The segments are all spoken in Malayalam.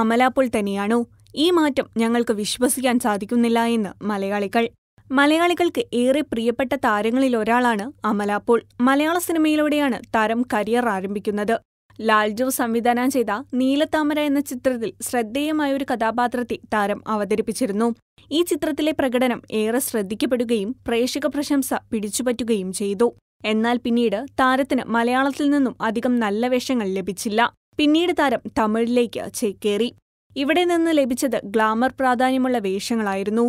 അമലാപ്പോൾ തന്നെയാണോ ഈ മാറ്റം ഞങ്ങൾക്ക് വിശ്വസിക്കാൻ സാധിക്കുന്നില്ല എന്ന് മലയാളികൾ മലയാളികൾക്ക് ഏറെ പ്രിയപ്പെട്ട താരങ്ങളിൽ ഒരാളാണ് അമലാപ്പോൾ മലയാള സിനിമയിലൂടെയാണ് താരം കരിയർ ആരംഭിക്കുന്നത് ലാൽജോ സംവിധാനം ചെയ്ത നീലത്താമര എന്ന ചിത്രത്തിൽ ശ്രദ്ധേയമായ ഒരു കഥാപാത്രത്തെ താരം അവതരിപ്പിച്ചിരുന്നു ഈ ചിത്രത്തിലെ പ്രകടനം ഏറെ ശ്രദ്ധിക്കപ്പെടുകയും പ്രേക്ഷക പ്രശംസ പിടിച്ചുപറ്റുകയും ചെയ്തു എന്നാൽ പിന്നീട് താരത്തിന് മലയാളത്തിൽ നിന്നും അധികം നല്ല വേഷങ്ങൾ ലഭിച്ചില്ല പിന്നീട് താരം തമിഴിലേക്ക് ചേക്കേറി ഇവിടെ നിന്ന് ലഭിച്ചത് ഗ്ലാമർ പ്രാധാന്യമുള്ള വേഷങ്ങളായിരുന്നു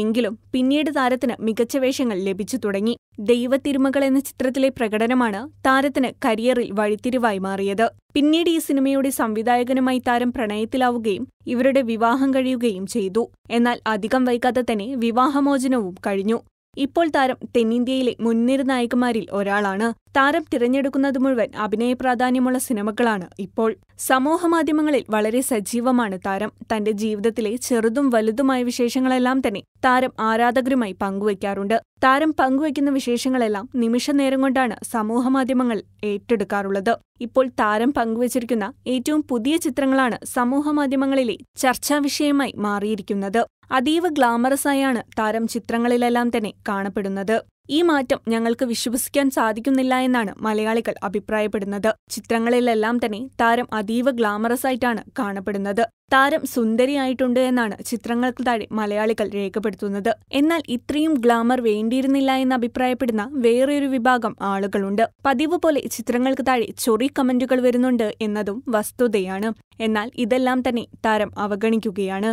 എങ്കിലും പിന്നീട് താരത്തിന് മികച്ച വേഷങ്ങൾ ലഭിച്ചു തുടങ്ങി ദൈവത്തിരുമകൾ എന്ന ചിത്രത്തിലെ പ്രകടനമാണ് താരത്തിന് കരിയറിൽ വഴിത്തിരിവായി മാറിയത് പിന്നീട് ഈ സിനിമയുടെ സംവിധായകനുമായി താരം പ്രണയത്തിലാവുകയും ഇവരുടെ വിവാഹം കഴിയുകയും ചെയ്തു എന്നാൽ അധികം വൈകാതെ തന്നെ വിവാഹമോചനവും കഴിഞ്ഞു ഇപ്പോൾ താരം തെന്നിന്ത്യയിലെ മുൻനിര നായികമാരിൽ ഒരാളാണ് താരം തിരഞ്ഞെടുക്കുന്നത് മുഴുവൻ അഭിനയ പ്രാധാന്യമുള്ള സിനിമകളാണ് ഇപ്പോൾ സമൂഹമാധ്യമങ്ങളിൽ വളരെ സജീവമാണ് താരം തന്റെ ജീവിതത്തിലെ ചെറുതും വലുതുമായ വിശേഷങ്ങളെല്ലാം തന്നെ താരം ആരാധകരുമായി പങ്കുവയ്ക്കാറുണ്ട് താരം പങ്കുവയ്ക്കുന്ന വിശേഷങ്ങളെല്ലാം നിമിഷനേരം കൊണ്ടാണ് സമൂഹമാധ്യമങ്ങൾ ഏറ്റെടുക്കാറുള്ളത് ഇപ്പോൾ താരം പങ്കുവച്ചിരിക്കുന്ന ഏറ്റവും പുതിയ ചിത്രങ്ങളാണ് സമൂഹമാധ്യമങ്ങളിലെ ചർച്ചാവിഷയമായി മാറിയിരിക്കുന്നത് അതീവ ഗ്ലാമറസായാണ് താരം ചിത്രങ്ങളിലെല്ലാം തന്നെ കാണപ്പെടുന്നത് ഈ മാറ്റം ഞങ്ങൾക്ക് വിശ്വസിക്കാൻ സാധിക്കുന്നില്ല എന്നാണ് മലയാളികൾ അഭിപ്രായപ്പെടുന്നത് ചിത്രങ്ങളിലെല്ലാം തന്നെ താരം അതീവ ഗ്ലാമറസ് ആയിട്ടാണ് കാണപ്പെടുന്നത് താരം സുന്ദരിയായിട്ടുണ്ട് എന്നാണ് ചിത്രങ്ങൾക്ക് താഴെ മലയാളികൾ രേഖപ്പെടുത്തുന്നത് എന്നാൽ ഇത്രയും ഗ്ലാമർ വേണ്ടിയിരുന്നില്ല എന്ന് അഭിപ്രായപ്പെടുന്ന വേറൊരു വിഭാഗം ആളുകളുണ്ട് പതിവ് പോലെ ചിത്രങ്ങൾക്ക് താഴെ ചൊറി കമന്റുകൾ വരുന്നുണ്ട് എന്നതും വസ്തുതയാണ് എന്നാൽ ഇതെല്ലാം തന്നെ താരം അവഗണിക്കുകയാണ്